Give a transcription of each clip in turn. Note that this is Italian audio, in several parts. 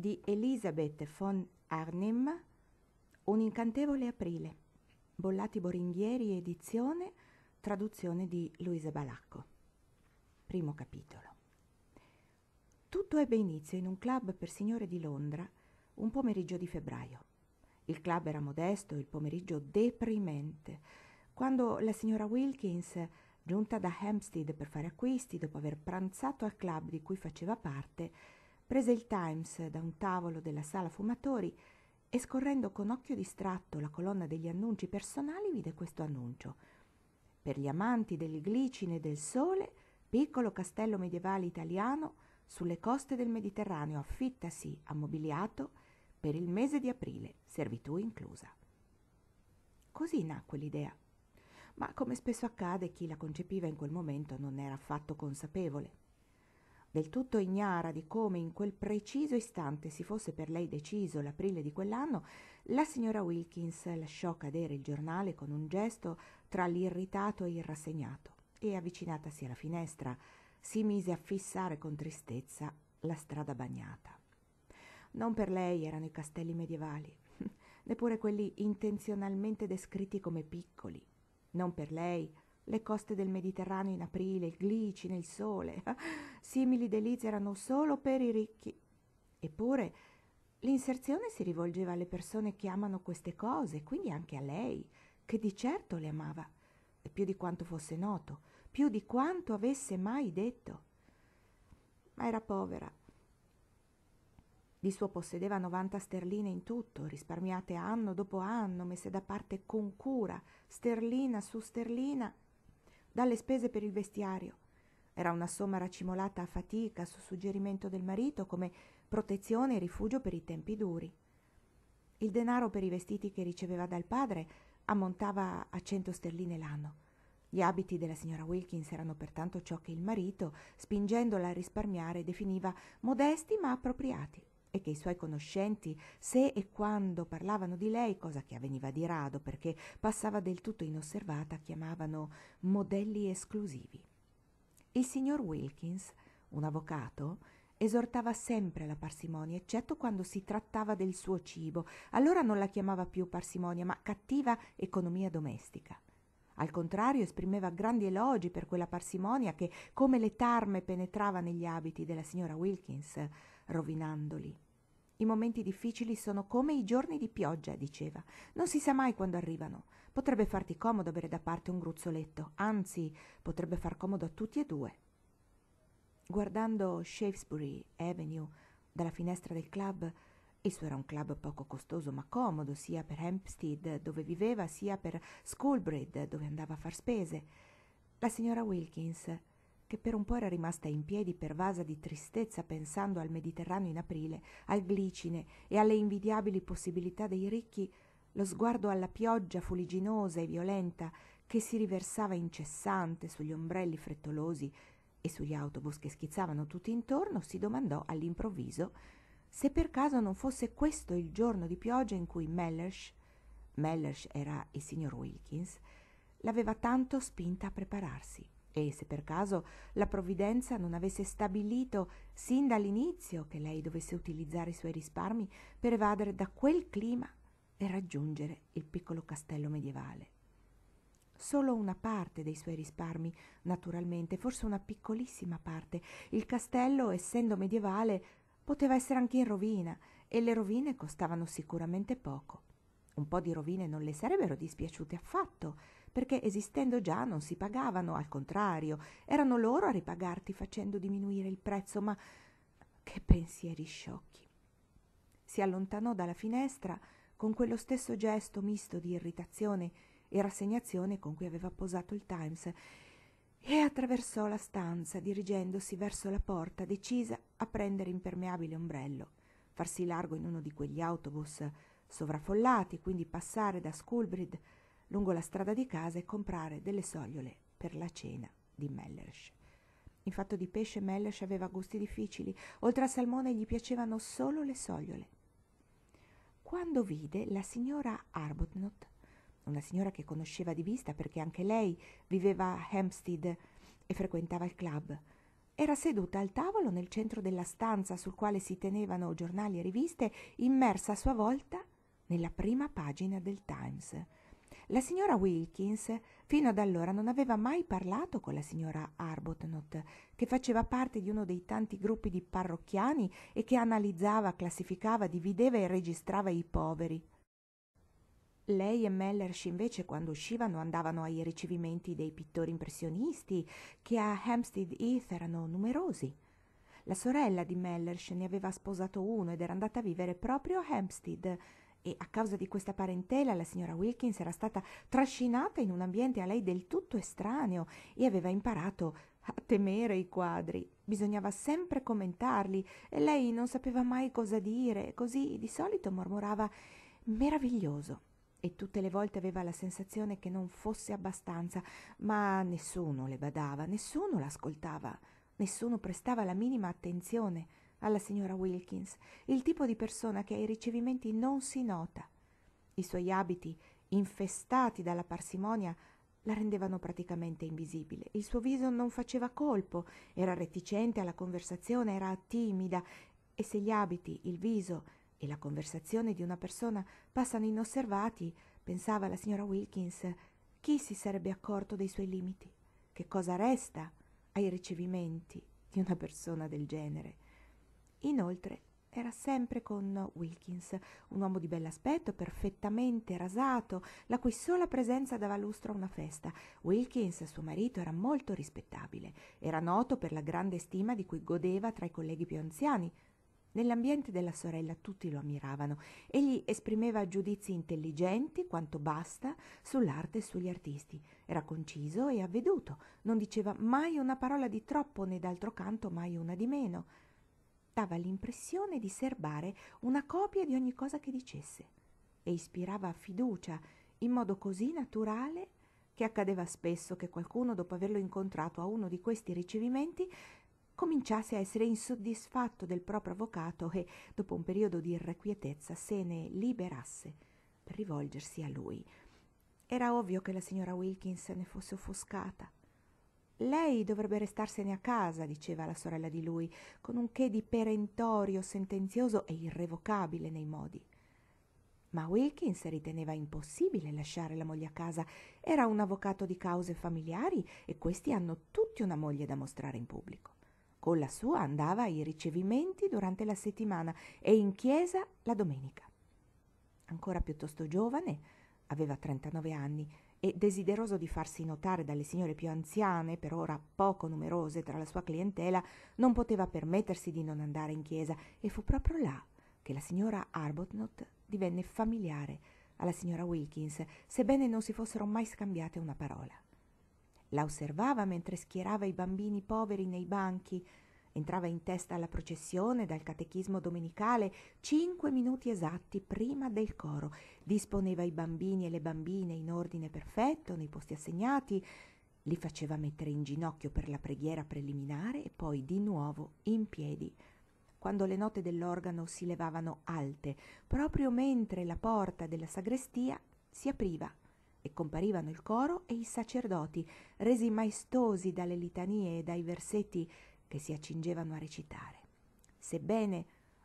di Elisabeth von Arnim, Un incantevole aprile, Bollati Boringhieri edizione, traduzione di Luisa Balacco. Primo capitolo. Tutto ebbe inizio in un club per signore di Londra un pomeriggio di febbraio. Il club era modesto, il pomeriggio deprimente, quando la signora Wilkins, giunta da Hampstead per fare acquisti dopo aver pranzato al club di cui faceva parte, prese il Times da un tavolo della sala fumatori e scorrendo con occhio distratto la colonna degli annunci personali vide questo annuncio. Per gli amanti del glicine e del sole, piccolo castello medievale italiano sulle coste del Mediterraneo affittasi ammobiliato per il mese di aprile, servitù inclusa. Così nacque l'idea. Ma come spesso accade, chi la concepiva in quel momento non era affatto consapevole del tutto ignara di come in quel preciso istante si fosse per lei deciso l'aprile di quell'anno, la signora Wilkins lasciò cadere il giornale con un gesto tra l'irritato e il rassegnato e, avvicinatasi alla finestra, si mise a fissare con tristezza la strada bagnata. Non per lei erano i castelli medievali, neppure quelli intenzionalmente descritti come piccoli. Non per lei le coste del Mediterraneo in aprile, il glici nel sole, simili delizie erano solo per i ricchi. Eppure l'inserzione si rivolgeva alle persone che amano queste cose, quindi anche a lei, che di certo le amava, e più di quanto fosse noto, più di quanto avesse mai detto. Ma era povera. Di suo possedeva 90 sterline in tutto, risparmiate anno dopo anno, messe da parte con cura, sterlina su sterlina, dalle spese per il vestiario. Era una somma racimolata a fatica su suggerimento del marito come protezione e rifugio per i tempi duri. Il denaro per i vestiti che riceveva dal padre ammontava a 100 sterline l'anno. Gli abiti della signora Wilkins erano pertanto ciò che il marito, spingendola a risparmiare, definiva modesti ma appropriati e che i suoi conoscenti, se e quando parlavano di lei, cosa che avveniva di rado perché passava del tutto inosservata, chiamavano modelli esclusivi. Il signor Wilkins, un avvocato, esortava sempre la parsimonia, eccetto quando si trattava del suo cibo. Allora non la chiamava più parsimonia, ma cattiva economia domestica. Al contrario, esprimeva grandi elogi per quella parsimonia che, come le tarme, penetrava negli abiti della signora Wilkins, rovinandoli. I momenti difficili sono come i giorni di pioggia, diceva. Non si sa mai quando arrivano. Potrebbe farti comodo avere da parte un gruzzoletto, anzi, potrebbe far comodo a tutti e due. Guardando Shakespeare Avenue dalla finestra del club, esso era un club poco costoso ma comodo, sia per Hempstead dove viveva, sia per Schoolbred, dove andava a far spese. La signora Wilkins che per un po' era rimasta in piedi pervasa di tristezza pensando al Mediterraneo in aprile, al glicine e alle invidiabili possibilità dei ricchi, lo sguardo alla pioggia fuliginosa e violenta che si riversava incessante sugli ombrelli frettolosi e sugli autobus che schizzavano tutti intorno, si domandò all'improvviso se per caso non fosse questo il giorno di pioggia in cui Mellersh, Mellersh era il signor Wilkins, l'aveva tanto spinta a prepararsi e se per caso la provvidenza non avesse stabilito sin dall'inizio che lei dovesse utilizzare i suoi risparmi per evadere da quel clima e raggiungere il piccolo castello medievale. Solo una parte dei suoi risparmi, naturalmente, forse una piccolissima parte. Il castello, essendo medievale, poteva essere anche in rovina e le rovine costavano sicuramente poco. Un po' di rovine non le sarebbero dispiaciute affatto perché esistendo già non si pagavano, al contrario, erano loro a ripagarti facendo diminuire il prezzo, ma che pensieri sciocchi. Si allontanò dalla finestra con quello stesso gesto misto di irritazione e rassegnazione con cui aveva posato il Times e attraversò la stanza dirigendosi verso la porta, decisa a prendere impermeabile ombrello, farsi largo in uno di quegli autobus sovraffollati, e quindi passare da Schoolbrid lungo la strada di casa e comprare delle sogliole per la cena di Mellersch. In fatto di pesce Mellersch aveva gusti difficili, oltre al salmone gli piacevano solo le sogliole. Quando vide la signora Arbuthnot, una signora che conosceva di vista perché anche lei viveva a Hampstead e frequentava il club, era seduta al tavolo nel centro della stanza sul quale si tenevano giornali e riviste, immersa a sua volta nella prima pagina del Times la signora Wilkins fino ad allora non aveva mai parlato con la signora Arbuthnot, che faceva parte di uno dei tanti gruppi di parrocchiani e che analizzava, classificava, divideva e registrava i poveri. Lei e Mellersh invece quando uscivano andavano ai ricevimenti dei pittori impressionisti, che a Hampstead Heath erano numerosi. La sorella di Mellersh ne aveva sposato uno ed era andata a vivere proprio a Hampstead, e a causa di questa parentela la signora Wilkins era stata trascinata in un ambiente a lei del tutto estraneo e aveva imparato a temere i quadri. Bisognava sempre commentarli e lei non sapeva mai cosa dire, così di solito mormorava meraviglioso e tutte le volte aveva la sensazione che non fosse abbastanza, ma nessuno le badava, nessuno l'ascoltava, nessuno prestava la minima attenzione alla signora Wilkins, il tipo di persona che ai ricevimenti non si nota. I suoi abiti, infestati dalla parsimonia, la rendevano praticamente invisibile. Il suo viso non faceva colpo, era reticente alla conversazione, era timida e se gli abiti, il viso e la conversazione di una persona passano inosservati, pensava la signora Wilkins, chi si sarebbe accorto dei suoi limiti? Che cosa resta ai ricevimenti di una persona del genere? Inoltre era sempre con Wilkins, un uomo di bell'aspetto, perfettamente rasato, la cui sola presenza dava lustro a una festa. Wilkins, suo marito, era molto rispettabile, era noto per la grande stima di cui godeva tra i colleghi più anziani. Nell'ambiente della sorella tutti lo ammiravano. Egli esprimeva giudizi intelligenti quanto basta sull'arte e sugli artisti. Era conciso e avveduto, non diceva mai una parola di troppo né d'altro canto mai una di meno dava l'impressione di serbare una copia di ogni cosa che dicesse e ispirava fiducia in modo così naturale che accadeva spesso che qualcuno, dopo averlo incontrato a uno di questi ricevimenti, cominciasse a essere insoddisfatto del proprio avvocato e, dopo un periodo di irrequietezza, se ne liberasse per rivolgersi a lui. Era ovvio che la signora Wilkins ne fosse offuscata lei dovrebbe restarsene a casa, diceva la sorella di lui, con un che di perentorio, sentenzioso e irrevocabile nei modi. Ma Wilkins riteneva impossibile lasciare la moglie a casa. Era un avvocato di cause familiari e questi hanno tutti una moglie da mostrare in pubblico. Con la sua andava ai ricevimenti durante la settimana e in chiesa la domenica. Ancora piuttosto giovane, aveva 39 anni, e desideroso di farsi notare dalle signore più anziane, per ora poco numerose tra la sua clientela, non poteva permettersi di non andare in chiesa e fu proprio là che la signora Arbuthnot divenne familiare alla signora Wilkins, sebbene non si fossero mai scambiate una parola. La osservava mentre schierava i bambini poveri nei banchi, entrava in testa alla processione dal catechismo domenicale cinque minuti esatti prima del coro, disponeva i bambini e le bambine in ordine perfetto nei posti assegnati, li faceva mettere in ginocchio per la preghiera preliminare e poi di nuovo in piedi quando le note dell'organo si levavano alte, proprio mentre la porta della sagrestia si apriva e comparivano il coro e i sacerdoti, resi maestosi dalle litanie e dai versetti che si accingevano a recitare. Sebbene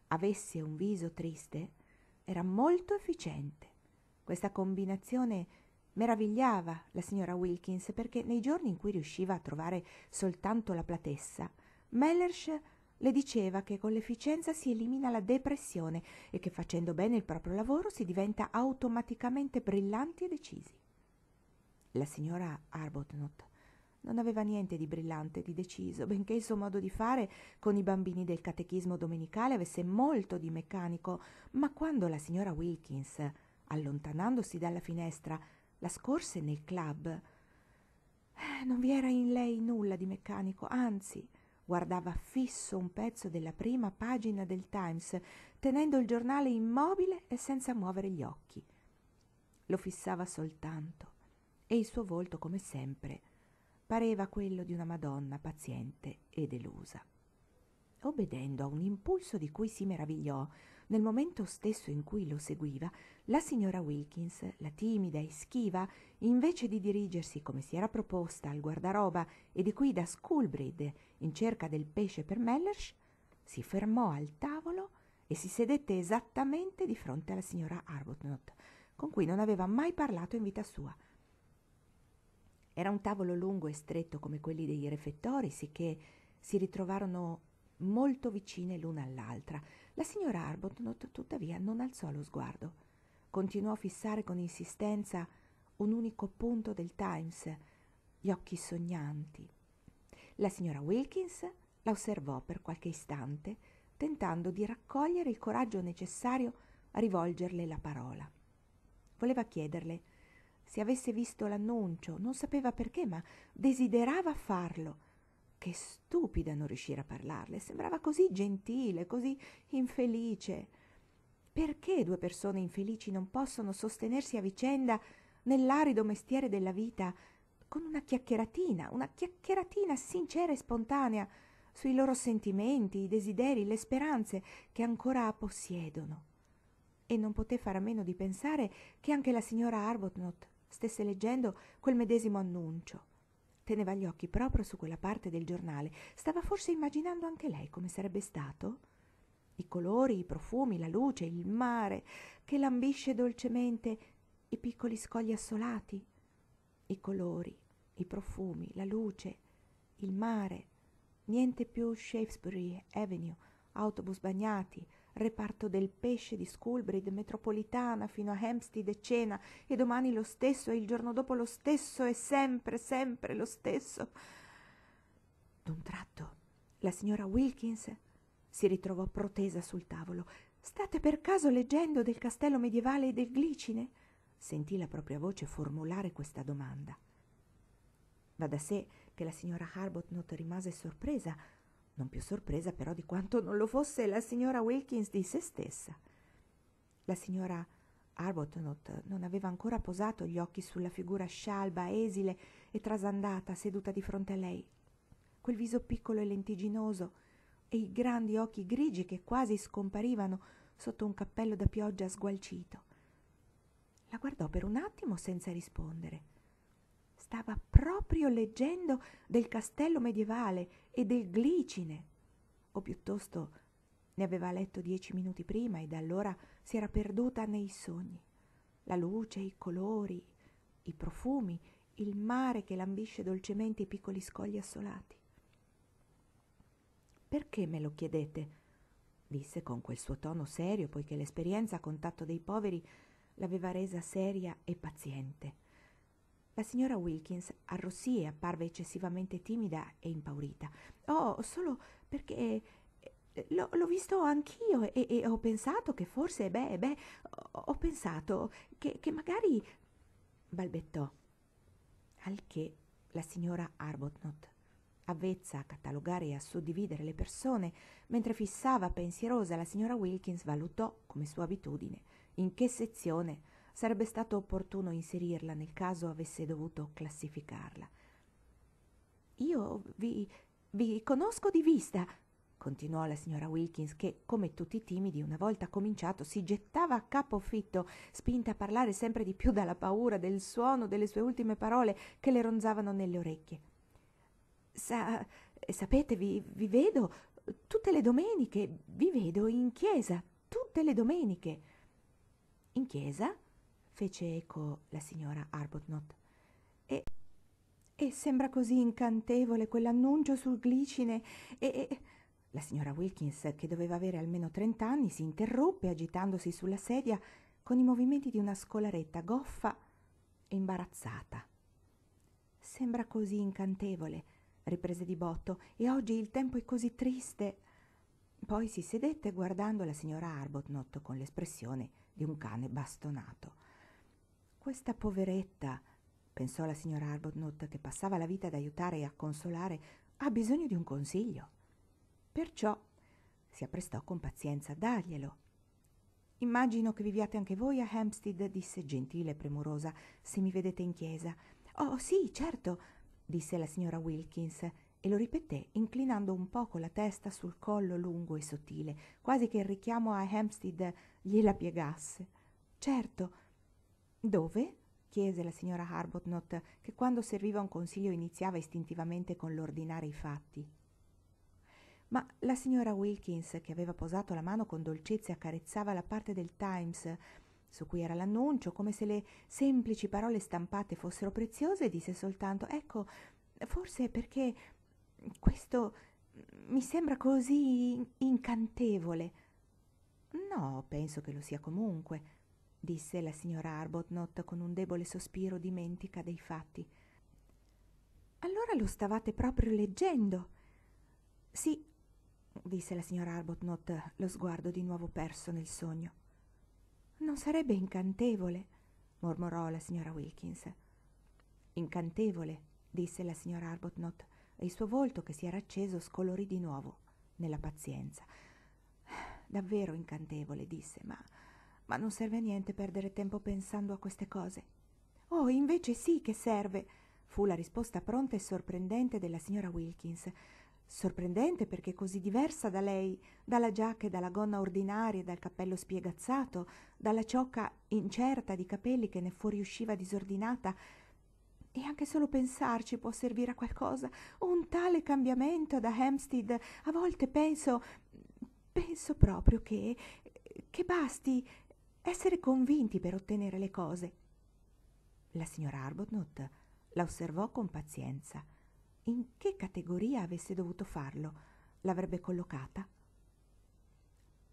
avesse un viso triste, era molto efficiente. Questa combinazione meravigliava la signora Wilkins perché nei giorni in cui riusciva a trovare soltanto la platessa, Mellersh le diceva che con l'efficienza si elimina la depressione e che facendo bene il proprio lavoro si diventa automaticamente brillanti e decisi. La signora Arbuthnot non aveva niente di brillante, di deciso, benché il suo modo di fare con i bambini del catechismo domenicale avesse molto di meccanico, ma quando la signora Wilkins, allontanandosi dalla finestra, la scorse nel club, eh, non vi era in lei nulla di meccanico, anzi, guardava fisso un pezzo della prima pagina del Times, tenendo il giornale immobile e senza muovere gli occhi. Lo fissava soltanto e il suo volto, come sempre, pareva quello di una Madonna paziente e delusa. Obbedendo a un impulso di cui si meravigliò, nel momento stesso in cui lo seguiva, la signora Wilkins, la timida e schiva, invece di dirigersi come si era proposta al guardaroba e di qui da Schoolbrid in cerca del pesce per Mellersh, si fermò al tavolo e si sedette esattamente di fronte alla signora Arbuthnot, con cui non aveva mai parlato in vita sua, era un tavolo lungo e stretto come quelli dei refettori, sicché si ritrovarono molto vicine l'una all'altra. La signora Arbuthnot tuttavia, non alzò lo sguardo. Continuò a fissare con insistenza un unico punto del Times, gli occhi sognanti. La signora Wilkins la osservò per qualche istante, tentando di raccogliere il coraggio necessario a rivolgerle la parola. Voleva chiederle se avesse visto l'annuncio, non sapeva perché, ma desiderava farlo. Che stupida non riuscire a parlarle, sembrava così gentile, così infelice. Perché due persone infelici non possono sostenersi a vicenda nell'arido mestiere della vita con una chiacchieratina, una chiacchieratina sincera e spontanea sui loro sentimenti, i desideri, le speranze che ancora possiedono. E non poté fare a meno di pensare che anche la signora Arbuthnot stesse leggendo quel medesimo annuncio. Teneva gli occhi proprio su quella parte del giornale. Stava forse immaginando anche lei come sarebbe stato? I colori, i profumi, la luce, il mare che lambisce dolcemente i piccoli scogli assolati. I colori, i profumi, la luce, il mare. Niente più Shakespeare Avenue, autobus bagnati, reparto del pesce di Schoolbrid, metropolitana fino a Hampstead e cena, e domani lo stesso, e il giorno dopo lo stesso, e sempre, sempre lo stesso. D'un tratto la signora Wilkins si ritrovò protesa sul tavolo. State per caso leggendo del castello medievale e del glicine? Sentì la propria voce formulare questa domanda. Va da sé che la signora Harbotnot rimase sorpresa non più sorpresa però di quanto non lo fosse la signora Wilkins di se stessa. La signora Arbuthnot non aveva ancora posato gli occhi sulla figura scialba, esile e trasandata seduta di fronte a lei. Quel viso piccolo e lentiginoso e i grandi occhi grigi che quasi scomparivano sotto un cappello da pioggia sgualcito. La guardò per un attimo senza rispondere stava proprio leggendo del castello medievale e del glicine, o piuttosto ne aveva letto dieci minuti prima e da allora si era perduta nei sogni. La luce, i colori, i profumi, il mare che lambisce dolcemente i piccoli scogli assolati. Perché me lo chiedete? disse con quel suo tono serio, poiché l'esperienza a contatto dei poveri l'aveva resa seria e paziente. La signora Wilkins arrossì e apparve eccessivamente timida e impaurita. Oh, solo perché eh, L'ho, l'ho, visto anch'io e, e, ho pensato che forse, beh, beh, ho, ho pensato che, che, magari... balbettò. Al che la signora Arbuthnot, avvezza a catalogare e a suddividere le persone, mentre fissava pensierosa la signora Wilkins, valutò, come sua abitudine, in che sezione sarebbe stato opportuno inserirla nel caso avesse dovuto classificarla. Io vi, vi conosco di vista, continuò la signora Wilkins, che, come tutti i timidi, una volta cominciato, si gettava a capo fitto, spinta a parlare sempre di più dalla paura del suono delle sue ultime parole che le ronzavano nelle orecchie. Sa, sapete, vi, vi vedo tutte le domeniche, vi vedo in chiesa, tutte le domeniche. In chiesa? fece eco la signora Arbuthnot. E, e sembra così incantevole quell'annuncio sul glicine e, e... La signora Wilkins, che doveva avere almeno trent'anni, si interruppe agitandosi sulla sedia con i movimenti di una scolaretta goffa e imbarazzata. Sembra così incantevole, riprese di botto, e oggi il tempo è così triste. Poi si sedette guardando la signora Arbuthnot con l'espressione di un cane bastonato. Questa poveretta, pensò la signora Arbuthnot, che passava la vita ad aiutare e a consolare, ha bisogno di un consiglio. Perciò si apprestò con pazienza a darglielo. Immagino che viviate anche voi a Hampstead, disse gentile e premurosa, se mi vedete in chiesa. Oh sì, certo, disse la signora Wilkins e lo ripeté inclinando un poco la testa sul collo lungo e sottile, quasi che il richiamo a Hampstead gliela piegasse. Certo, dove? chiese la signora Arbuthnot, che quando serviva un consiglio iniziava istintivamente con l'ordinare i fatti. Ma la signora Wilkins, che aveva posato la mano con dolcezza e accarezzava la parte del Times su cui era l'annuncio, come se le semplici parole stampate fossero preziose, disse soltanto Ecco, forse è perché questo mi sembra così incantevole. No, penso che lo sia comunque disse la signora Arbuthnot con un debole sospiro dimentica dei fatti. Allora lo stavate proprio leggendo? Sì, disse la signora Arbuthnot, lo sguardo di nuovo perso nel sogno. Non sarebbe incantevole, mormorò la signora Wilkins. Incantevole, disse la signora Arbuthnot, e il suo volto che si era acceso scolorì di nuovo nella pazienza. Davvero incantevole, disse, ma ma non serve a niente perdere tempo pensando a queste cose. Oh, invece sì che serve, fu la risposta pronta e sorprendente della signora Wilkins. Sorprendente perché così diversa da lei, dalla giacca e dalla gonna ordinaria, dal cappello spiegazzato, dalla ciocca incerta di capelli che ne fuoriusciva disordinata. E anche solo pensarci può servire a qualcosa. Un tale cambiamento da Hampstead. A volte penso. penso proprio che. che basti essere convinti per ottenere le cose. La signora Arbuthnot la osservò con pazienza. In che categoria avesse dovuto farlo? L'avrebbe collocata?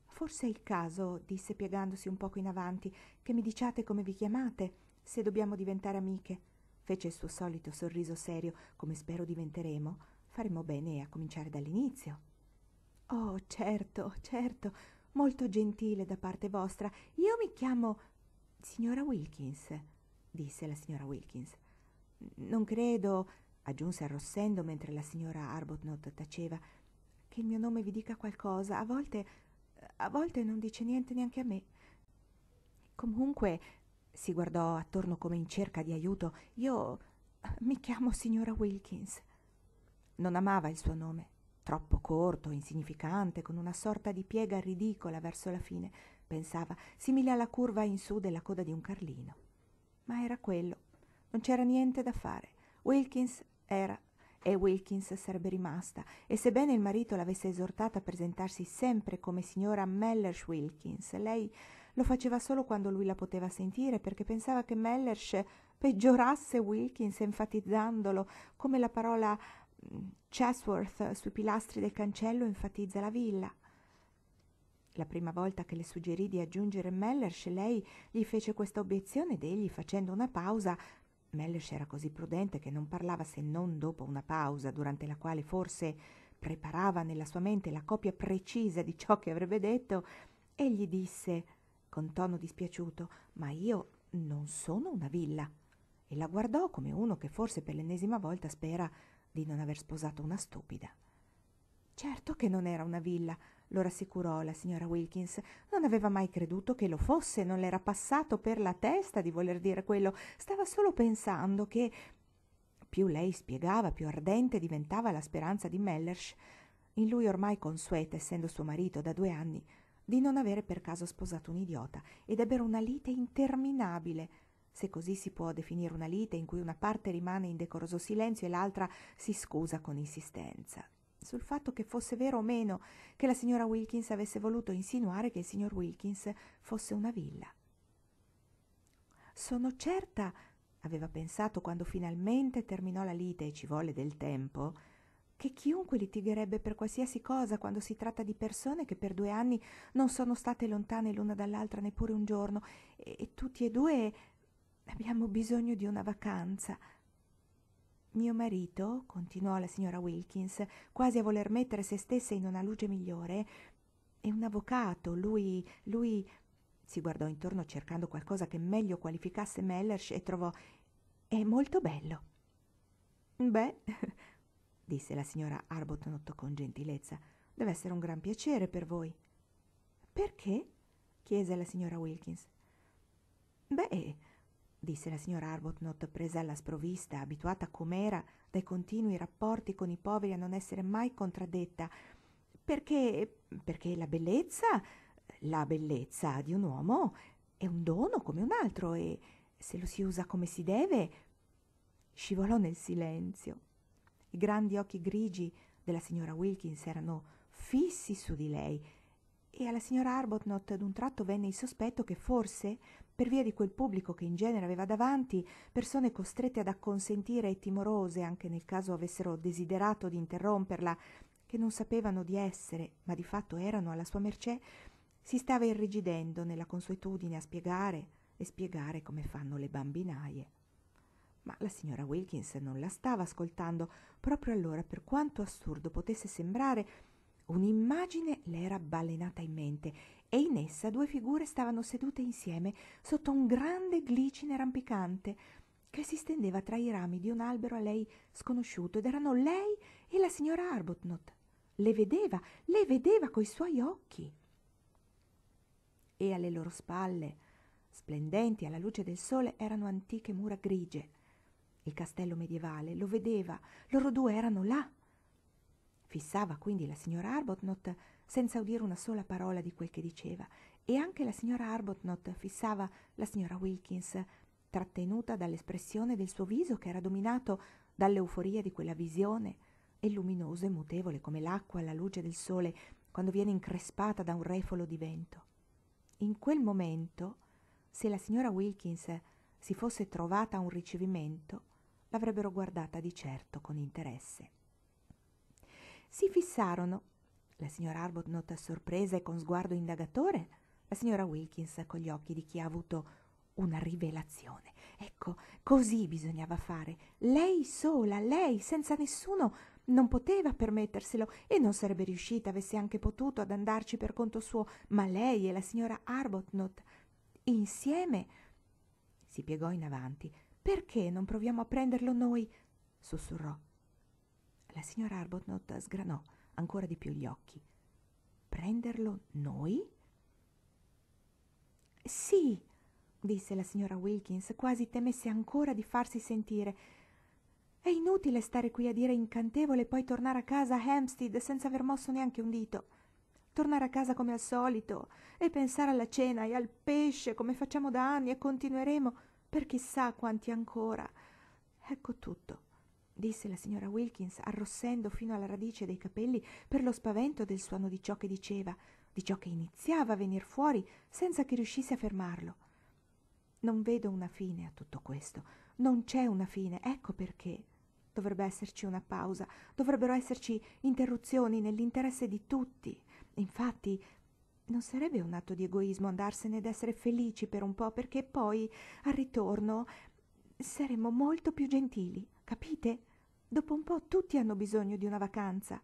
Forse è il caso, disse piegandosi un poco in avanti, che mi diciate come vi chiamate, se dobbiamo diventare amiche. Fece il suo solito sorriso serio, come spero diventeremo. Faremo bene a cominciare dall'inizio. Oh, certo, certo, molto gentile da parte vostra. Io mi chiamo signora Wilkins, disse la signora Wilkins. Non credo, aggiunse arrossendo mentre la signora Arbuthnot taceva, che il mio nome vi dica qualcosa. A volte, a volte non dice niente neanche a me. Comunque, si guardò attorno come in cerca di aiuto, io mi chiamo signora Wilkins. Non amava il suo nome troppo corto, insignificante, con una sorta di piega ridicola verso la fine, pensava, simile alla curva in su della coda di un carlino. Ma era quello, non c'era niente da fare. Wilkins era e Wilkins sarebbe rimasta, e sebbene il marito l'avesse esortata a presentarsi sempre come signora Mellersh Wilkins, lei lo faceva solo quando lui la poteva sentire perché pensava che Mellersh peggiorasse Wilkins enfatizzandolo come la parola Chesworth sui pilastri del cancello enfatizza la villa. La prima volta che le suggerì di aggiungere Mellersh, lei gli fece questa obiezione ed egli, facendo una pausa, Mellersh era così prudente che non parlava se non dopo una pausa, durante la quale forse preparava nella sua mente la copia precisa di ciò che avrebbe detto, egli disse, con tono dispiaciuto, ma io non sono una villa. E la guardò come uno che forse per l'ennesima volta spera di non aver sposato una stupida. Certo che non era una villa, lo rassicurò la signora Wilkins. Non aveva mai creduto che lo fosse, non le era passato per la testa di voler dire quello. Stava solo pensando che. Più lei spiegava, più ardente diventava la speranza di Mellersh, in lui ormai consueta, essendo suo marito da due anni, di non avere per caso sposato un idiota ed ebbero una lite interminabile se così si può definire una lite in cui una parte rimane in decoroso silenzio e l'altra si scusa con insistenza, sul fatto che fosse vero o meno che la signora Wilkins avesse voluto insinuare che il signor Wilkins fosse una villa. Sono certa, aveva pensato quando finalmente terminò la lite e ci volle del tempo, che chiunque litigherebbe per qualsiasi cosa quando si tratta di persone che per due anni non sono state lontane l'una dall'altra neppure un giorno e, e tutti e due Abbiamo bisogno di una vacanza. Mio marito, continuò la signora Wilkins, quasi a voler mettere se stessa in una luce migliore, è un avvocato, lui, lui... Si guardò intorno cercando qualcosa che meglio qualificasse Mellersh e trovò... È molto bello. Beh, disse la signora Arbuthnot con gentilezza, deve essere un gran piacere per voi. Perché? chiese la signora Wilkins. Beh, disse la signora Arbuthnot presa alla sprovvista, abituata com'era dai continui rapporti con i poveri a non essere mai contraddetta, perché, perché la bellezza, la bellezza di un uomo è un dono come un altro e se lo si usa come si deve, scivolò nel silenzio. I grandi occhi grigi della signora Wilkins erano fissi su di lei e alla signora Arbuthnot d'un tratto venne il sospetto che forse per via di quel pubblico che in genere aveva davanti, persone costrette ad acconsentire e timorose, anche nel caso avessero desiderato di interromperla, che non sapevano di essere, ma di fatto erano alla sua mercé, si stava irrigidendo nella consuetudine a spiegare e spiegare come fanno le bambinaie. Ma la signora Wilkins non la stava ascoltando, proprio allora, per quanto assurdo potesse sembrare, Un'immagine le era balenata in mente e in essa due figure stavano sedute insieme sotto un grande glicine rampicante che si stendeva tra i rami di un albero a lei sconosciuto ed erano lei e la signora Arbuthnot. Le vedeva, le vedeva coi suoi occhi. E alle loro spalle, splendenti alla luce del sole, erano antiche mura grigie. Il castello medievale lo vedeva, loro due erano là Fissava quindi la signora Arbuthnot senza udire una sola parola di quel che diceva, e anche la signora Arbuthnot fissava la signora Wilkins, trattenuta dall'espressione del suo viso che era dominato dall'euforia di quella visione, e luminoso e mutevole come l'acqua alla luce del sole quando viene increspata da un refolo di vento. In quel momento, se la signora Wilkins si fosse trovata a un ricevimento, l'avrebbero guardata di certo con interesse si fissarono. La signora Arbuthnot sorpresa e con sguardo indagatore, la signora Wilkins con gli occhi di chi ha avuto una rivelazione. Ecco, così bisognava fare. Lei sola, lei, senza nessuno, non poteva permetterselo e non sarebbe riuscita, avesse anche potuto, ad andarci per conto suo, ma lei e la signora Arbuthnot insieme si piegò in avanti. Perché non proviamo a prenderlo noi? sussurrò. La signora Arbuthnot sgranò ancora di più gli occhi. Prenderlo noi? Sì, disse la signora Wilkins, quasi temesse ancora di farsi sentire. È inutile stare qui a dire incantevole e poi tornare a casa a Hampstead senza aver mosso neanche un dito. Tornare a casa come al solito e pensare alla cena e al pesce come facciamo da anni e continueremo per chissà quanti ancora. Ecco tutto disse la signora Wilkins, arrossendo fino alla radice dei capelli per lo spavento del suono di ciò che diceva, di ciò che iniziava a venir fuori senza che riuscisse a fermarlo. Non vedo una fine a tutto questo. Non c'è una fine, ecco perché. Dovrebbe esserci una pausa, dovrebbero esserci interruzioni nell'interesse di tutti. Infatti, non sarebbe un atto di egoismo andarsene ed essere felici per un po', perché poi, al ritorno, saremmo molto più gentili, capite? Dopo un po' tutti hanno bisogno di una vacanza.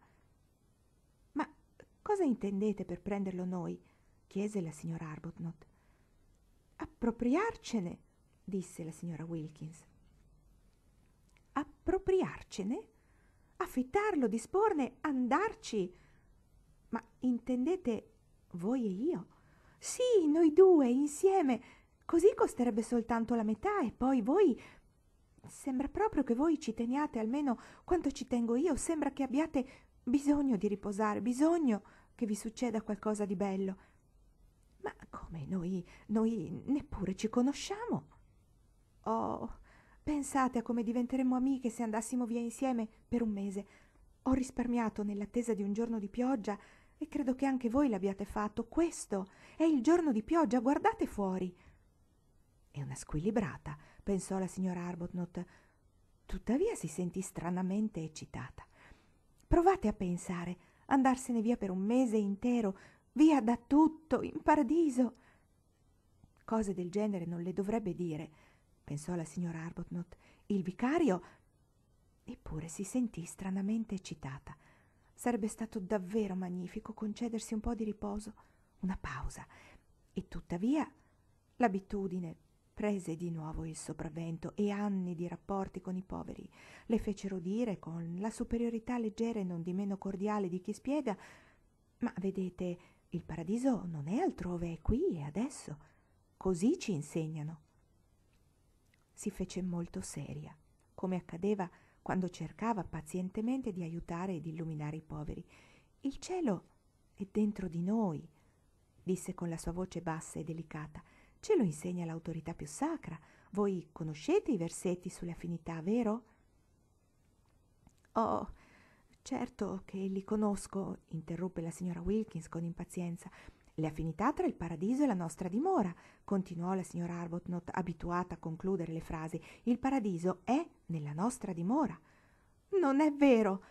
Ma cosa intendete per prenderlo noi? chiese la signora Arbuthnot. Appropriarcene, disse la signora Wilkins. Appropriarcene? Affittarlo, disporne, andarci. Ma intendete voi e io? Sì, noi due, insieme. Così costerebbe soltanto la metà e poi voi Sembra proprio che voi ci teniate almeno quanto ci tengo io, sembra che abbiate bisogno di riposare, bisogno che vi succeda qualcosa di bello. Ma come noi, noi neppure ci conosciamo? Oh, pensate a come diventeremmo amiche se andassimo via insieme per un mese. Ho risparmiato nell'attesa di un giorno di pioggia e credo che anche voi l'abbiate fatto. Questo è il giorno di pioggia, guardate fuori. È una squilibrata pensò la signora Arbuthnot. Tuttavia si sentì stranamente eccitata. Provate a pensare, andarsene via per un mese intero, via da tutto, in paradiso. Cose del genere non le dovrebbe dire, pensò la signora Arbuthnot. Il vicario. Eppure si sentì stranamente eccitata. Sarebbe stato davvero magnifico concedersi un po' di riposo, una pausa. E tuttavia l'abitudine prese di nuovo il sopravvento e anni di rapporti con i poveri le fecero dire con la superiorità leggera e non di meno cordiale di chi spiega ma vedete il paradiso non è altrove è qui e adesso così ci insegnano si fece molto seria come accadeva quando cercava pazientemente di aiutare e di illuminare i poveri il cielo è dentro di noi disse con la sua voce bassa e delicata Ce lo insegna l'autorità più sacra. Voi conoscete i versetti sulle affinità, vero? Oh, certo che li conosco, interruppe la signora Wilkins con impazienza. Le affinità tra il paradiso e la nostra dimora, continuò la signora Arbuthnot, abituata a concludere le frasi. Il paradiso è nella nostra dimora. Non è vero,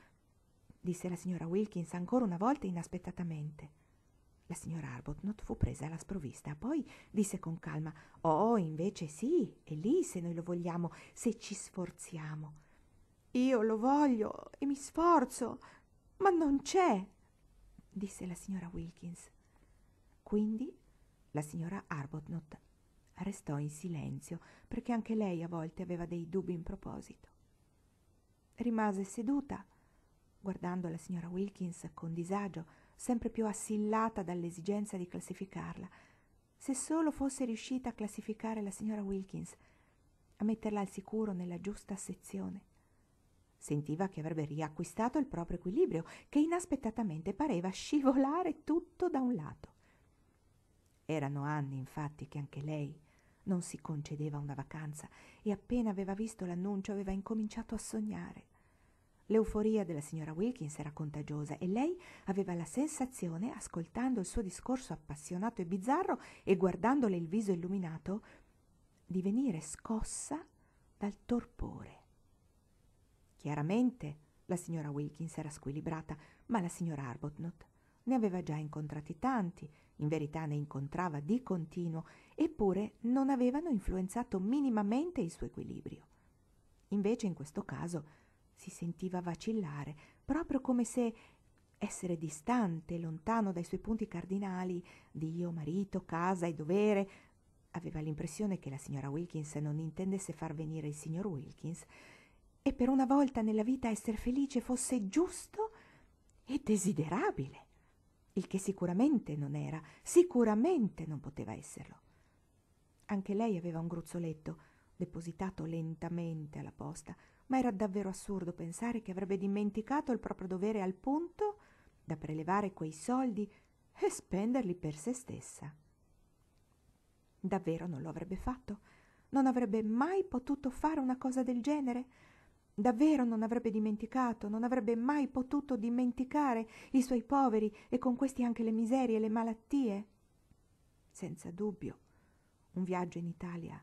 disse la signora Wilkins ancora una volta inaspettatamente. La signora Arbuthnot fu presa alla sprovvista, poi disse con calma: Oh, invece sì, è lì se noi lo vogliamo, se ci sforziamo. Io lo voglio e mi sforzo, ma non c'è, disse la signora Wilkins. Quindi la signora Arbuthnot restò in silenzio, perché anche lei a volte aveva dei dubbi in proposito. Rimase seduta, guardando la signora Wilkins con disagio sempre più assillata dall'esigenza di classificarla. Se solo fosse riuscita a classificare la signora Wilkins, a metterla al sicuro nella giusta sezione. Sentiva che avrebbe riacquistato il proprio equilibrio, che inaspettatamente pareva scivolare tutto da un lato. Erano anni, infatti, che anche lei non si concedeva una vacanza e appena aveva visto l'annuncio aveva incominciato a sognare. L'euforia della signora Wilkins era contagiosa e lei aveva la sensazione, ascoltando il suo discorso appassionato e bizzarro e guardandole il viso illuminato, di venire scossa dal torpore. Chiaramente la signora Wilkins era squilibrata, ma la signora Arbuthnot ne aveva già incontrati tanti, in verità ne incontrava di continuo, eppure non avevano influenzato minimamente il suo equilibrio. Invece in questo caso si sentiva vacillare, proprio come se essere distante, lontano dai suoi punti cardinali, Dio, marito, casa e dovere, aveva l'impressione che la signora Wilkins non intendesse far venire il signor Wilkins, e per una volta nella vita essere felice fosse giusto e desiderabile, il che sicuramente non era, sicuramente non poteva esserlo. Anche lei aveva un gruzzoletto depositato lentamente alla posta, ma era davvero assurdo pensare che avrebbe dimenticato il proprio dovere al punto da prelevare quei soldi e spenderli per se stessa. Davvero non lo avrebbe fatto? Non avrebbe mai potuto fare una cosa del genere? Davvero non avrebbe dimenticato, non avrebbe mai potuto dimenticare i suoi poveri e con questi anche le miserie e le malattie? Senza dubbio, un viaggio in Italia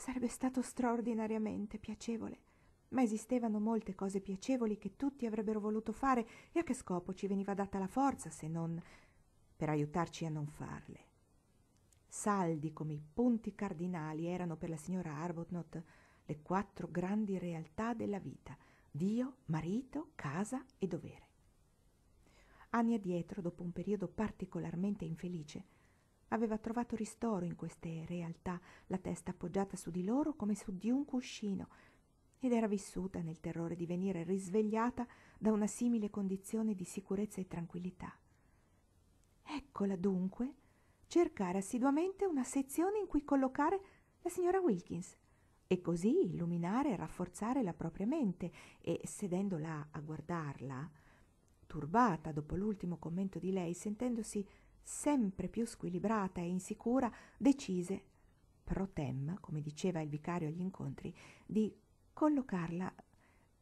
Sarebbe stato straordinariamente piacevole, ma esistevano molte cose piacevoli che tutti avrebbero voluto fare e a che scopo ci veniva data la forza se non per aiutarci a non farle. Saldi come i punti cardinali erano per la signora Arbuthnot le quattro grandi realtà della vita, Dio, marito, casa e dovere. Anni addietro, dopo un periodo particolarmente infelice, Aveva trovato ristoro in queste realtà, la testa appoggiata su di loro come su di un cuscino, ed era vissuta nel terrore di venire risvegliata da una simile condizione di sicurezza e tranquillità. Eccola dunque cercare assiduamente una sezione in cui collocare la signora Wilkins e così illuminare e rafforzare la propria mente e, sedendola a guardarla, turbata dopo l'ultimo commento di lei, sentendosi sempre più squilibrata e insicura, decise, pro tem, come diceva il vicario agli incontri, di collocarla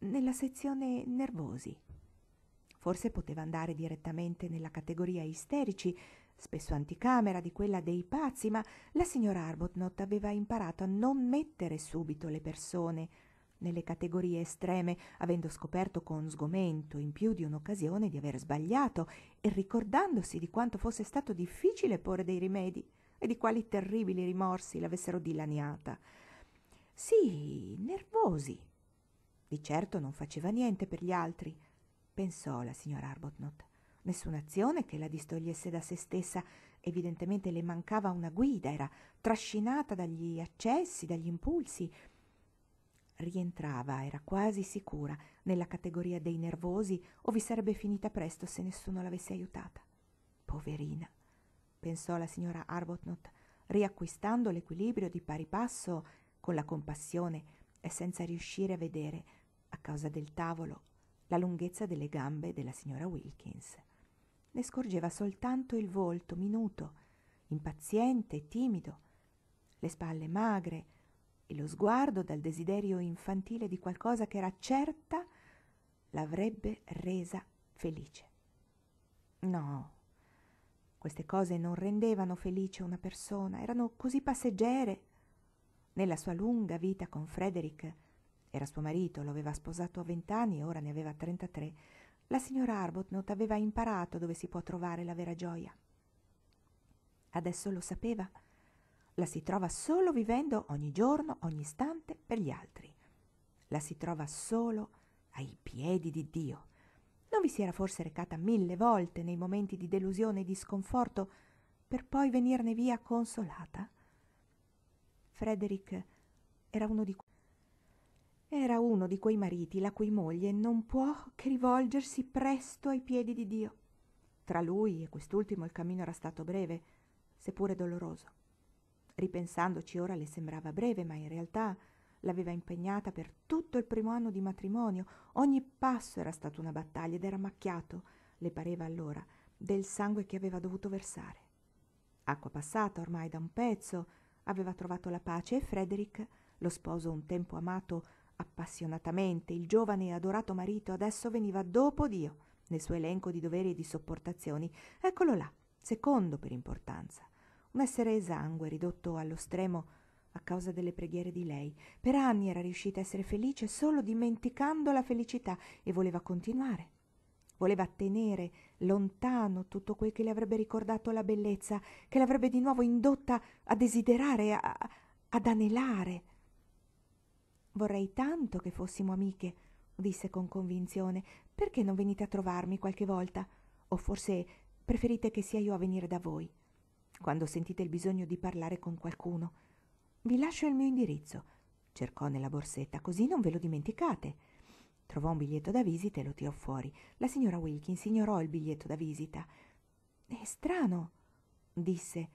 nella sezione nervosi. Forse poteva andare direttamente nella categoria isterici, spesso anticamera di quella dei pazzi, ma la signora Arbuthnot aveva imparato a non mettere subito le persone nelle categorie estreme, avendo scoperto con sgomento in più di un'occasione di aver sbagliato e ricordandosi di quanto fosse stato difficile porre dei rimedi e di quali terribili rimorsi l'avessero dilaniata. Sì, nervosi. Di certo non faceva niente per gli altri, pensò la signora Arbuthnot. Nessuna azione che la distogliesse da se stessa, evidentemente le mancava una guida, era trascinata dagli accessi, dagli impulsi, rientrava, era quasi sicura, nella categoria dei nervosi o vi sarebbe finita presto se nessuno l'avesse aiutata. Poverina, pensò la signora Arbuthnot, riacquistando l'equilibrio di pari passo con la compassione e senza riuscire a vedere, a causa del tavolo, la lunghezza delle gambe della signora Wilkins. Ne scorgeva soltanto il volto minuto, impaziente timido, le spalle magre, e lo sguardo dal desiderio infantile di qualcosa che era certa l'avrebbe resa felice. No, queste cose non rendevano felice una persona, erano così passeggere. Nella sua lunga vita con Frederick, era suo marito, lo aveva sposato a vent'anni e ora ne aveva trentatré, la signora Arbuthnot aveva imparato dove si può trovare la vera gioia. Adesso lo sapeva la si trova solo vivendo ogni giorno, ogni istante per gli altri. La si trova solo ai piedi di Dio. Non vi si era forse recata mille volte nei momenti di delusione e di sconforto per poi venirne via consolata? Frederick era uno di quei era uno di quei mariti la cui moglie non può che rivolgersi presto ai piedi di Dio. Tra lui e quest'ultimo il cammino era stato breve, seppure doloroso. Ripensandoci ora le sembrava breve, ma in realtà l'aveva impegnata per tutto il primo anno di matrimonio. Ogni passo era stato una battaglia ed era macchiato, le pareva allora, del sangue che aveva dovuto versare. Acqua passata ormai da un pezzo, aveva trovato la pace e Frederick, lo sposo un tempo amato appassionatamente, il giovane e adorato marito, adesso veniva dopo Dio nel suo elenco di doveri e di sopportazioni. Eccolo là, secondo per importanza essere esangue, ridotto allo stremo a causa delle preghiere di lei. Per anni era riuscita a essere felice solo dimenticando la felicità e voleva continuare. Voleva tenere lontano tutto quel che le avrebbe ricordato la bellezza, che l'avrebbe di nuovo indotta a desiderare, a, ad anelare. Vorrei tanto che fossimo amiche, disse con convinzione. Perché non venite a trovarmi qualche volta? O forse preferite che sia io a venire da voi? quando sentite il bisogno di parlare con qualcuno. Vi lascio il mio indirizzo. Cercò nella borsetta, così non ve lo dimenticate. Trovò un biglietto da visita e lo tirò fuori. La signora Wilkins ignorò il biglietto da visita. È strano, disse,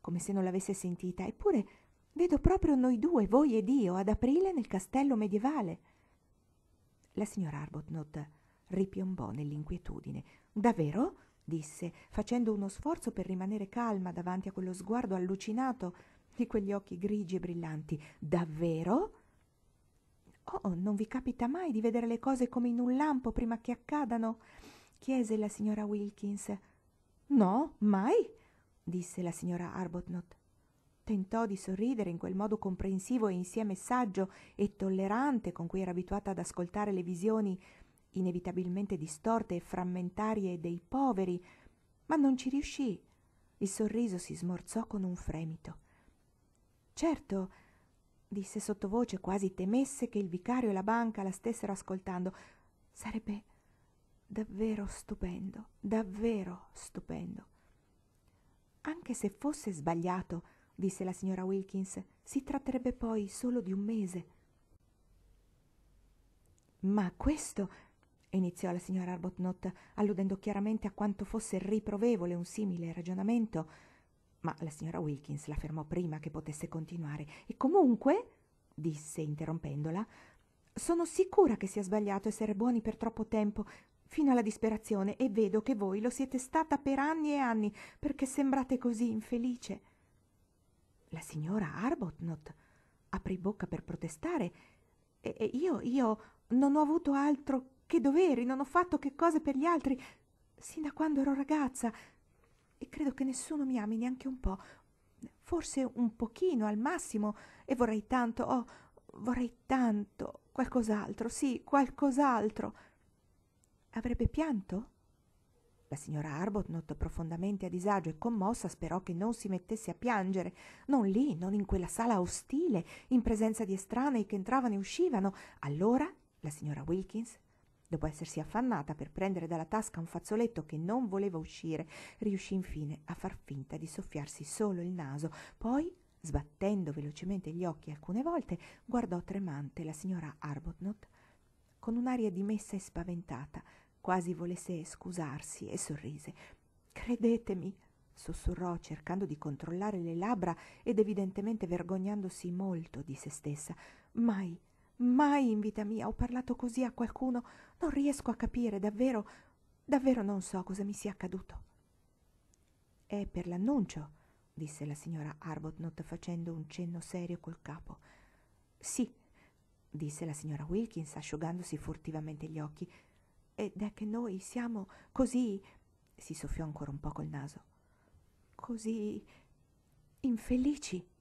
come se non l'avesse sentita, eppure vedo proprio noi due, voi ed io, ad aprile nel castello medievale. La signora Arbuthnot ripiombò nell'inquietudine. Davvero? disse, facendo uno sforzo per rimanere calma davanti a quello sguardo allucinato di quegli occhi grigi e brillanti. Davvero? Oh, non vi capita mai di vedere le cose come in un lampo prima che accadano? chiese la signora Wilkins. No, mai, disse la signora Arbuthnot. Tentò di sorridere in quel modo comprensivo e insieme saggio e tollerante con cui era abituata ad ascoltare le visioni inevitabilmente distorte e frammentarie dei poveri, ma non ci riuscì. Il sorriso si smorzò con un fremito. Certo, disse sottovoce, quasi temesse che il vicario e la banca la stessero ascoltando, sarebbe davvero stupendo, davvero stupendo. Anche se fosse sbagliato, disse la signora Wilkins, si tratterebbe poi solo di un mese. Ma questo iniziò la signora Arbuthnot, alludendo chiaramente a quanto fosse riprovevole un simile ragionamento, ma la signora Wilkins la fermò prima che potesse continuare. E comunque, disse interrompendola, sono sicura che sia sbagliato essere buoni per troppo tempo, fino alla disperazione, e vedo che voi lo siete stata per anni e anni, perché sembrate così infelice. La signora Arbuthnot aprì bocca per protestare, e io, io non ho avuto altro che che doveri, non ho fatto che cose per gli altri, sin da quando ero ragazza. E credo che nessuno mi ami neanche un po', forse un pochino al massimo, e vorrei tanto, oh, vorrei tanto, qualcos'altro, sì, qualcos'altro. Avrebbe pianto? La signora Arbot, notò profondamente a disagio e commossa, sperò che non si mettesse a piangere, non lì, non in quella sala ostile, in presenza di estranei che entravano e uscivano. Allora la signora Wilkins Dopo essersi affannata per prendere dalla tasca un fazzoletto che non voleva uscire, riuscì infine a far finta di soffiarsi solo il naso, poi, sbattendo velocemente gli occhi alcune volte, guardò tremante la signora Arbuthnot con un'aria dimessa e spaventata, quasi volesse scusarsi e sorrise. Credetemi, sussurrò cercando di controllare le labbra ed evidentemente vergognandosi molto di se stessa. Mai Mai in vita mia ho parlato così a qualcuno. Non riesco a capire, davvero, davvero non so cosa mi sia accaduto. È per l'annuncio, disse la signora Arbuthnot facendo un cenno serio col capo. Sì, disse la signora Wilkins asciugandosi furtivamente gli occhi. Ed è che noi siamo così. si soffiò ancora un po' col naso. Così infelici.